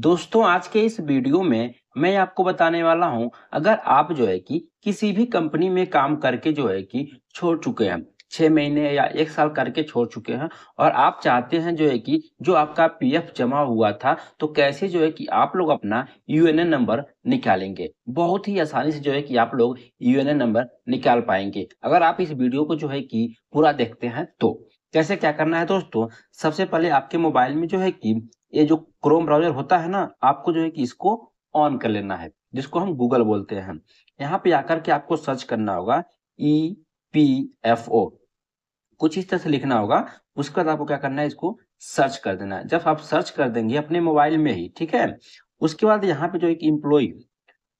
दोस्तों आज के इस वीडियो में मैं आपको बताने वाला हूं अगर आप जो है कि किसी भी कंपनी में काम करके जो है कि छोड़ चुके हैं छह महीने या एक साल करके छोड़ चुके हैं और आप चाहते हैं जो है कि जो आपका पीएफ जमा हुआ था तो कैसे जो है कि आप लोग अपना यूएनए नंबर निकालेंगे बहुत ही आसानी से जो है कि आप लोग यूएनए नंबर निकाल पाएंगे अगर आप इस वीडियो को जो है कि पूरा देखते हैं तो कैसे क्या करना है दोस्तों सबसे पहले आपके मोबाइल में जो है कि ये जो क्रोम ब्राउजर होता है ना आपको जो है कि इसको ऑन कर लेना है जिसको हम गूगल बोलते हैं यहाँ पे आकर के आपको सर्च करना होगा ई पी एफ ओ कुछ इस तरह से लिखना होगा उसके बाद आपको क्या करना है इसको सर्च कर देना है जब आप सर्च कर देंगे अपने मोबाइल में ही ठीक है उसके बाद यहाँ पे जो एक इम्प्लॉय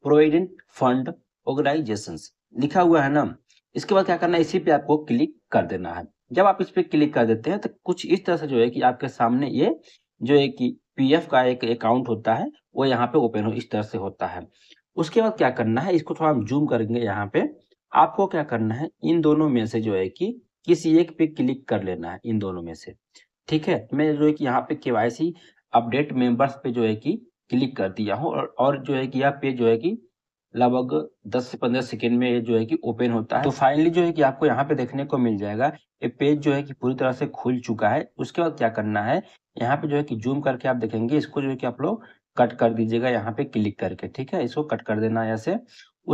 प्रोविडेंट फंड ऑर्गेनाइजेशन लिखा हुआ है ना इसके बाद क्या करना है इसी पे आपको क्लिक कर देना है जब आप इस पे क्लिक कर देते हैं तो कुछ इस तरह से जो है कि आपके सामने ये जो एक पीएफ का एक अकाउंट होता है वो यहाँ पे ओपन हो इस तरह से होता है उसके बाद क्या करना है इसको थोड़ा हम जूम करेंगे यहाँ पे आपको क्या करना है इन दोनों में से जो है कि किसी एक पे क्लिक कर लेना है इन दोनों में से ठीक है मैं जो है कि यहाँ पे केवाईसी अपडेट मेंबर्स पे जो है कि क्लिक कर दिया हूँ और, जो है कि यह पे जो है कि लगभग 10 से 15 सेकेंड में ये जो है कि ओपन होता है तो फाइनली जो है कि आपको यहाँ पे देखने को मिल जाएगा ये पेज जो है कि पूरी तरह से खुल चुका है उसके बाद क्या करना है यहाँ पे जो है कि जूम करके आप देखेंगे इसको जो है कि आप लोग कट कर दीजिएगा यहाँ पे क्लिक करके ठीक है इसको कट कर देना है ऐसे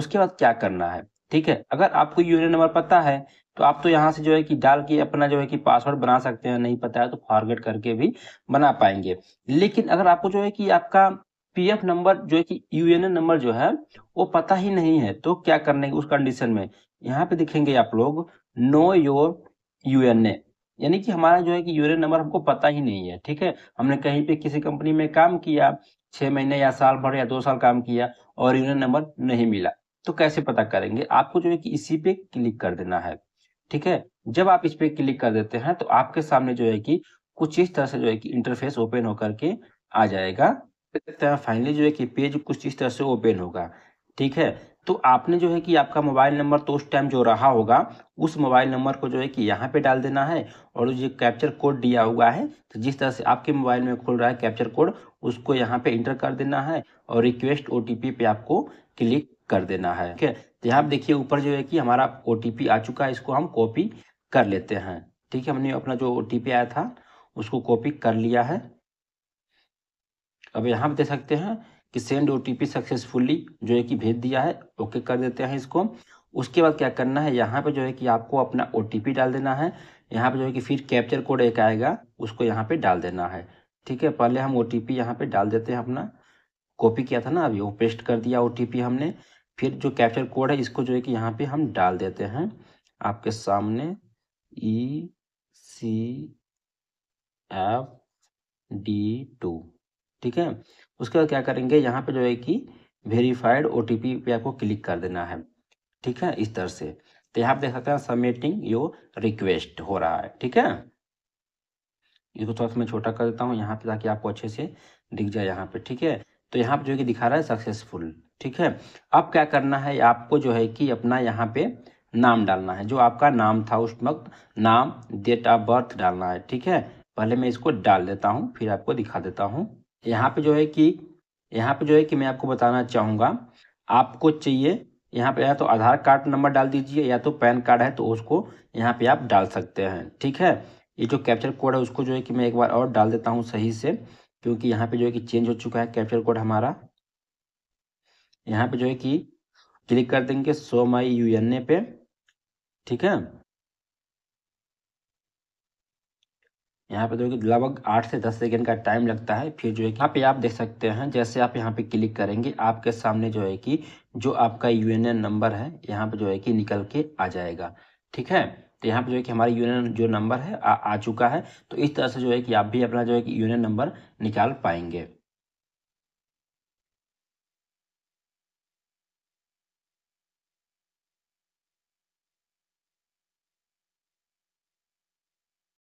उसके बाद क्या करना है ठीक है अगर आपको यूनियन नंबर पता है तो आप तो यहाँ से जो है कि डाल के अपना जो है कि पासवर्ड बना सकते हैं नहीं पता है तो फॉरगेट करके भी बना पाएंगे लेकिन अगर आपको जो है कि आपका पीएफ नंबर जो है कि यूएनए नंबर जो है वो पता ही नहीं है तो क्या करने उस कंडीशन में यहाँ पे दिखेंगे आप लोग नो योर यूएनए यानी कि हमारा जो है कि यूएनए नंबर हमको पता ही नहीं है ठीक है हमने कहीं पे किसी कंपनी में काम किया छह महीने या साल भर या दो साल काम किया और यूएन नंबर नहीं मिला तो कैसे पता करेंगे आपको जो है कि इसी पे क्लिक कर देना है ठीक है जब आप इस पे क्लिक कर देते हैं तो आपके सामने जो है कि कुछ इस तरह से जो है कि इंटरफेस ओपन होकर के आ जाएगा फाइनली जो है कि पेज कुछ इस तरह से ओपन होगा ठीक है तो आपने जो है कि आपका मोबाइल नंबर तो उस टाइम जो रहा होगा उस मोबाइल नंबर को जो है कि यहाँ पे डाल देना है और जो कैप्चर कोड दिया हुआ है तो जिस तरह से आपके मोबाइल में खुल रहा है कैप्चर कोड उसको यहाँ पे इंटर कर देना है और रिक्वेस्ट ओ पे आपको क्लिक कर देना है ठीक है तो यहाँ देखिए ऊपर जो है कि हमारा ओ आ चुका है इसको हम कॉपी कर लेते हैं ठीक है हमने अपना जो ओ आया था उसको कॉपी कर लिया है अब यहाँ पर देख सकते हैं कि सेंड ओ सक्सेसफुली जो है कि भेज दिया है ओके कर देते हैं इसको उसके बाद क्या करना है यहाँ पे जो है कि आपको अपना ओ डाल देना है यहाँ पे जो है कि फिर कैप्चर कोड एक आएगा उसको यहाँ पे डाल देना है ठीक है पहले हम ओ टी पी यहाँ पर डाल देते हैं अपना कॉपी किया था ना अभी वो पेस्ट कर दिया ओ हमने फिर जो कैप्चर कोड है इसको जो है कि यहाँ पे हम डाल देते हैं आपके सामने E C F D two ठीक है उसके बाद क्या करेंगे यहाँ पे जो है कि वेरीफाइड ओ पे आपको क्लिक कर देना है ठीक है इस तरह से तो यहाँ पे देख सकते हैं सबमिटिंग योर रिक्वेस्ट हो रहा है ठीक है इसको थोड़ा सा मैं छोटा कर देता हूँ यहाँ पे ताकि आपको अच्छे से दिख जाए यहाँ पे ठीक है तो यहाँ पे जो है कि दिखा रहा है सक्सेसफुल ठीक है अब क्या करना है आपको जो है कि अपना यहाँ पे नाम डालना है जो आपका नाम था उस वक्त नाम डेट ऑफ बर्थ डालना है ठीक है पहले मैं इसको डाल देता हूँ फिर आपको दिखा देता हूँ यहाँ पे जो है कि यहाँ पे जो है कि मैं आपको बताना चाहूँगा आपको चाहिए यहाँ पे या तो आधार कार्ड नंबर डाल दीजिए या तो पैन कार्ड है तो उसको यहाँ पे आप डाल सकते हैं ठीक है ये जो कैप्चर कोड है उसको जो है कि मैं एक बार और डाल देता हूँ सही से क्योंकि यहाँ पे जो है कि चेंज हो चुका है कैप्चर कोड हमारा यहाँ पे जो है कि क्लिक कर देंगे सो माई यू ए पे ठीक है यहाँ पे देखो लगभग आठ से दस सेकेंड का टाइम लगता है फिर जो है यहाँ पे आप देख सकते हैं जैसे आप यहाँ पे क्लिक करेंगे आपके सामने जो है कि जो आपका यू नंबर है यहाँ पे जो है कि निकल के आ जाएगा ठीक है तो यहाँ पे जो है कि हमारे यूनियन जो नंबर है आ, आ चुका है तो इस तरह से जो है कि आप भी अपना जो है कि यूनियन नंबर निकाल पाएंगे